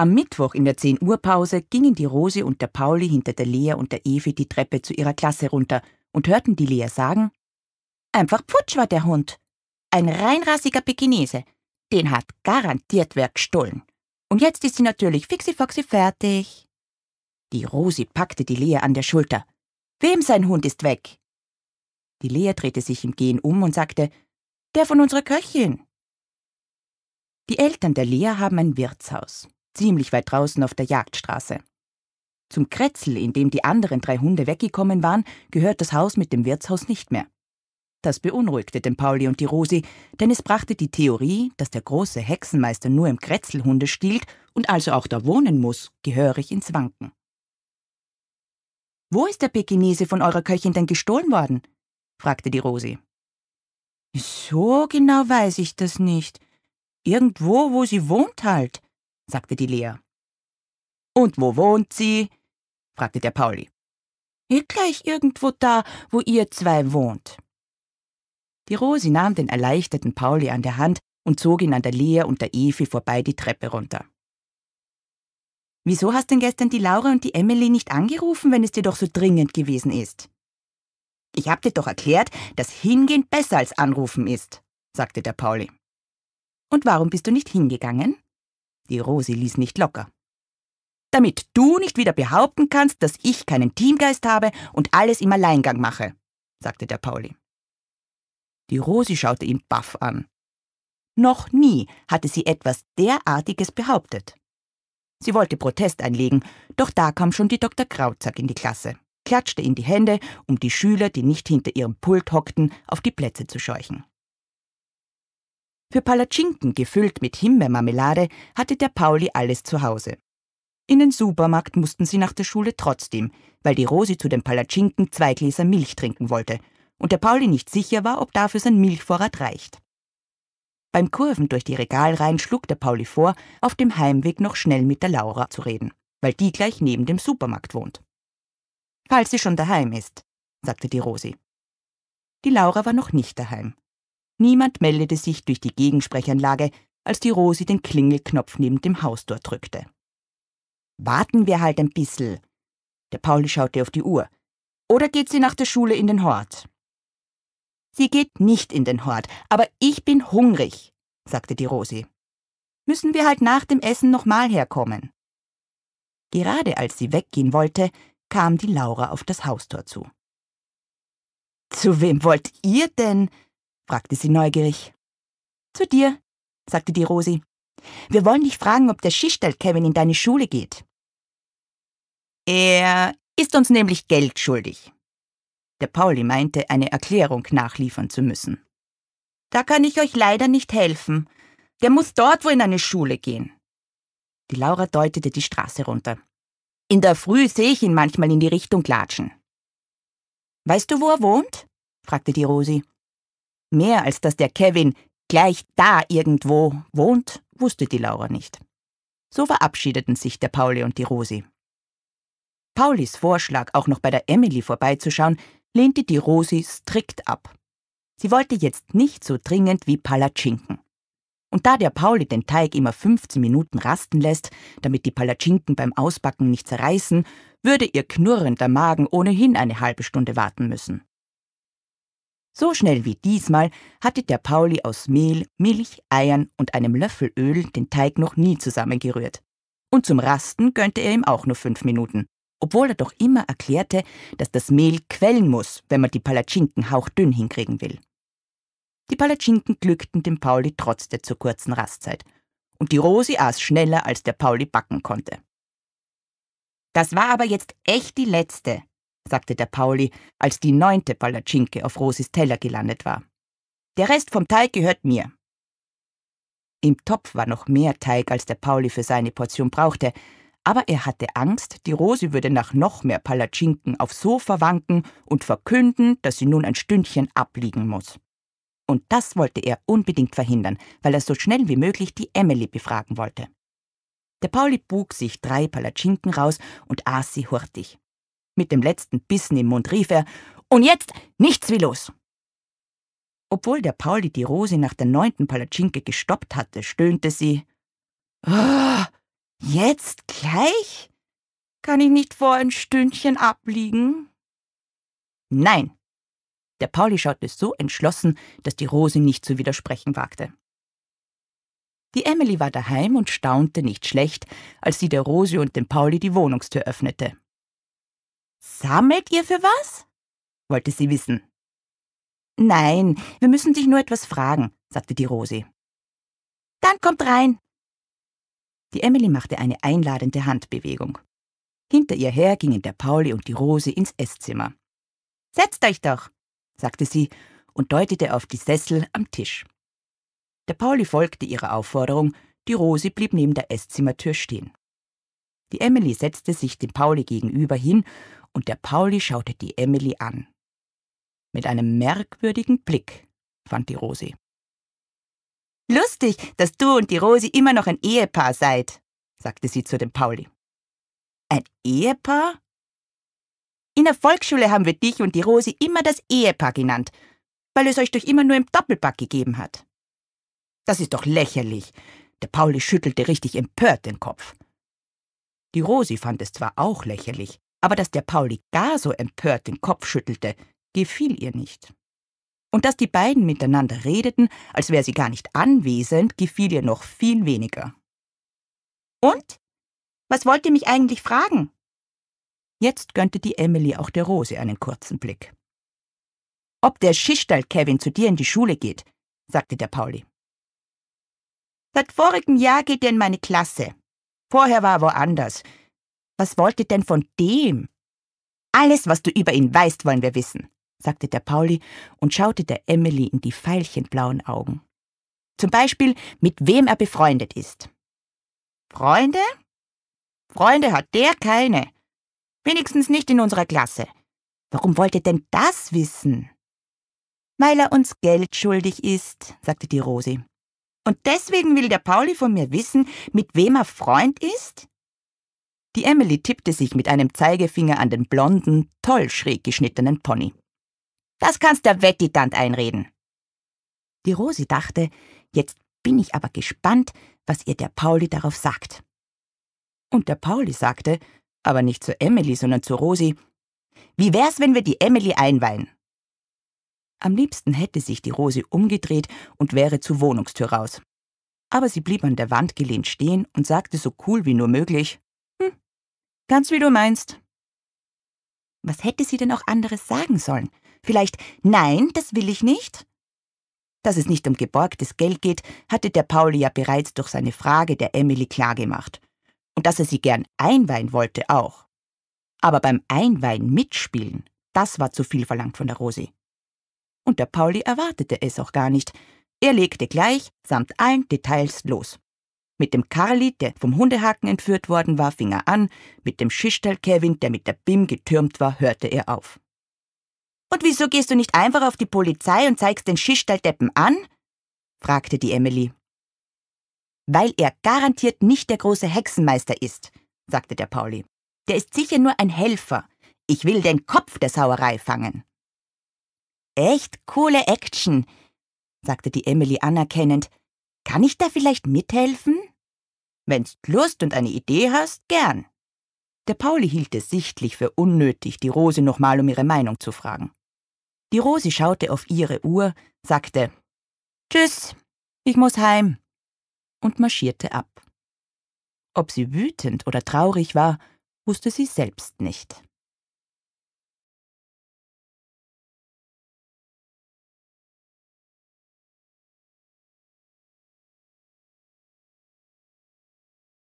Am Mittwoch in der 10 Uhr Pause gingen die Rose und der Pauli hinter der Lea und der Evi die Treppe zu ihrer Klasse runter und hörten die Lea sagen, Einfach putsch war der Hund. Ein reinrassiger Pekinese. Den hat garantiert wer gestohlen. Und jetzt ist sie natürlich fixifaxi fertig. Die Rosi packte die Lea an der Schulter. Wem sein Hund ist weg? Die Lea drehte sich im Gehen um und sagte, der von unserer Köchin. Die Eltern der Lea haben ein Wirtshaus ziemlich weit draußen auf der Jagdstraße. Zum Kretzel, in dem die anderen drei Hunde weggekommen waren, gehört das Haus mit dem Wirtshaus nicht mehr. Das beunruhigte den Pauli und die Rosi, denn es brachte die Theorie, dass der große Hexenmeister nur im Kretzel Hunde stiehlt und also auch da wohnen muss, gehörig ins Wanken. Wo ist der Pekinese von eurer Köchin denn gestohlen worden? fragte die Rosi. So genau weiß ich das nicht. Irgendwo, wo sie wohnt halt, sagte die Lea. Und wo wohnt sie? fragte der Pauli. Eh gleich irgendwo da, wo ihr zwei wohnt. Die Rosi nahm den erleichterten Pauli an der Hand und zog ihn an der Lea und der Evi vorbei die Treppe runter. Wieso hast denn gestern die Laura und die Emily nicht angerufen, wenn es dir doch so dringend gewesen ist? Ich hab dir doch erklärt, dass hingehen besser als anrufen ist, sagte der Pauli. Und warum bist du nicht hingegangen? Die Rosi ließ nicht locker. Damit du nicht wieder behaupten kannst, dass ich keinen Teamgeist habe und alles im Alleingang mache, sagte der Pauli. Die Rosi schaute ihn baff an. Noch nie hatte sie etwas derartiges behauptet. Sie wollte Protest einlegen, doch da kam schon die Dr. Krautzack in die Klasse, klatschte in die Hände, um die Schüler, die nicht hinter ihrem Pult hockten, auf die Plätze zu scheuchen. Für Palatschinken gefüllt mit Himbeermarmelade hatte der Pauli alles zu Hause. In den Supermarkt mussten sie nach der Schule trotzdem, weil die Rosi zu den Palatschinken zwei Gläser Milch trinken wollte und der Pauli nicht sicher war, ob dafür sein Milchvorrat reicht. Beim Kurven durch die Regalreihen schlug der Pauli vor, auf dem Heimweg noch schnell mit der Laura zu reden, weil die gleich neben dem Supermarkt wohnt. Falls sie schon daheim ist, sagte die Rosi. Die Laura war noch nicht daheim. Niemand meldete sich durch die Gegensprechanlage, als die Rosi den Klingelknopf neben dem Haustor drückte. Warten wir halt ein bissel. Der Pauli schaute auf die Uhr. Oder geht sie nach der Schule in den Hort? Sie geht nicht in den Hort, aber ich bin hungrig, sagte die Rosi. Müssen wir halt nach dem Essen nochmal herkommen. Gerade als sie weggehen wollte, kam die Laura auf das Haustor zu. Zu wem wollt ihr denn? fragte sie neugierig. Zu dir, sagte die Rosi. Wir wollen dich fragen, ob der Schichtel Kevin in deine Schule geht. Er ist uns nämlich Geld schuldig. Der Pauli meinte, eine Erklärung nachliefern zu müssen. Da kann ich euch leider nicht helfen. Der muss dort wo in eine Schule gehen. Die Laura deutete die Straße runter. In der Früh sehe ich ihn manchmal in die Richtung latschen. Weißt du, wo er wohnt? fragte die Rosi. Mehr als dass der Kevin gleich da irgendwo wohnt, wusste die Laura nicht. So verabschiedeten sich der Pauli und die Rosi. Paulis Vorschlag, auch noch bei der Emily vorbeizuschauen, lehnte die Rosi strikt ab. Sie wollte jetzt nicht so dringend wie Palatschinken. Und da der Pauli den Teig immer 15 Minuten rasten lässt, damit die Palatschinken beim Ausbacken nicht zerreißen, würde ihr knurrender Magen ohnehin eine halbe Stunde warten müssen. So schnell wie diesmal hatte der Pauli aus Mehl, Milch, Eiern und einem Löffel Öl den Teig noch nie zusammengerührt. Und zum Rasten gönnte er ihm auch nur fünf Minuten, obwohl er doch immer erklärte, dass das Mehl quellen muss, wenn man die Palatschinken hauchdünn hinkriegen will. Die Palatschinken glückten dem Pauli trotz der zu kurzen Rastzeit. Und die Rosi aß schneller, als der Pauli backen konnte. Das war aber jetzt echt die letzte, sagte der Pauli, als die neunte Palatschinke auf Rosis Teller gelandet war. Der Rest vom Teig gehört mir. Im Topf war noch mehr Teig, als der Pauli für seine Portion brauchte, aber er hatte Angst, die Rosi würde nach noch mehr Palatschinken aufs Sofa wanken und verkünden, dass sie nun ein Stündchen abliegen muss. Und das wollte er unbedingt verhindern, weil er so schnell wie möglich die Emily befragen wollte. Der Pauli bug sich drei Palatschinken raus und aß sie hurtig. Mit dem letzten Bissen im Mund rief er, und jetzt nichts wie los! Obwohl der Pauli die Rose nach der neunten Palatschinke gestoppt hatte, stöhnte sie, oh, jetzt gleich? Kann ich nicht vor ein Stündchen abliegen? Nein! Der Pauli schaute so entschlossen, dass die Rose nicht zu widersprechen wagte. Die Emily war daheim und staunte nicht schlecht, als sie der Rose und dem Pauli die Wohnungstür öffnete. Sammelt ihr für was? wollte sie wissen. Nein, wir müssen dich nur etwas fragen, sagte die Rosi. Dann kommt rein. Die Emily machte eine einladende Handbewegung. Hinter ihr her gingen der Pauli und die Rose ins Esszimmer. Setzt euch doch, sagte sie und deutete auf die Sessel am Tisch. Der Pauli folgte ihrer Aufforderung, die Rose blieb neben der Esszimmertür stehen. Die Emily setzte sich dem Pauli gegenüber hin und der Pauli schaute die Emily an. Mit einem merkwürdigen Blick, fand die Rosi. Lustig, dass du und die Rosi immer noch ein Ehepaar seid, sagte sie zu dem Pauli. Ein Ehepaar? In der Volksschule haben wir dich und die Rosi immer das Ehepaar genannt, weil es euch doch immer nur im Doppelpack gegeben hat. Das ist doch lächerlich. Der Pauli schüttelte richtig empört den Kopf. Die Rosi fand es zwar auch lächerlich, aber dass der Pauli gar so empört den Kopf schüttelte, gefiel ihr nicht. Und dass die beiden miteinander redeten, als wäre sie gar nicht anwesend, gefiel ihr noch viel weniger. Und? Was wollt ihr mich eigentlich fragen? Jetzt gönnte die Emily auch der Rose einen kurzen Blick. Ob der Schichtal Kevin zu dir in die Schule geht, sagte der Pauli. Seit vorigem Jahr geht er in meine Klasse. Vorher war er woanders. Was wollt ihr denn von dem? Alles, was du über ihn weißt, wollen wir wissen, sagte der Pauli und schaute der Emily in die veilchenblauen Augen. Zum Beispiel, mit wem er befreundet ist. Freunde? Freunde hat der keine. Wenigstens nicht in unserer Klasse. Warum wollt ihr denn das wissen? Weil er uns Geld schuldig ist, sagte die Rosi. Und deswegen will der Pauli von mir wissen, mit wem er Freund ist? Die Emily tippte sich mit einem Zeigefinger an den blonden, toll schräg geschnittenen Pony. Das kannst der Wettitant einreden. Die Rosi dachte, jetzt bin ich aber gespannt, was ihr der Pauli darauf sagt. Und der Pauli sagte, aber nicht zu Emily, sondern zu Rosi, wie wär's, wenn wir die Emily einweihen? Am liebsten hätte sich die Rosi umgedreht und wäre zur Wohnungstür raus. Aber sie blieb an der Wand gelehnt stehen und sagte so cool wie nur möglich, Ganz wie du meinst. Was hätte sie denn auch anderes sagen sollen? Vielleicht Nein, das will ich nicht? Dass es nicht um geborgtes Geld geht, hatte der Pauli ja bereits durch seine Frage der Emily klargemacht. Und dass er sie gern einweihen wollte auch. Aber beim Einweihen mitspielen, das war zu viel verlangt von der Rosi. Und der Pauli erwartete es auch gar nicht. Er legte gleich, samt allen Details, los. Mit dem Karli, der vom Hundehaken entführt worden war, fing er an, mit dem Schischtel Kevin, der mit der BIM getürmt war, hörte er auf. Und wieso gehst du nicht einfach auf die Polizei und zeigst den Schischteldeppen an? fragte die Emily. Weil er garantiert nicht der große Hexenmeister ist, sagte der Pauli. Der ist sicher nur ein Helfer. Ich will den Kopf der Sauerei fangen. Echt coole Action, sagte die Emily anerkennend. Kann ich da vielleicht mithelfen? Wenn's Lust und eine Idee hast, gern. Der Pauli hielt es sichtlich für unnötig, die Rose nochmal um ihre Meinung zu fragen. Die Rose schaute auf ihre Uhr, sagte Tschüss, ich muss heim und marschierte ab. Ob sie wütend oder traurig war, wusste sie selbst nicht.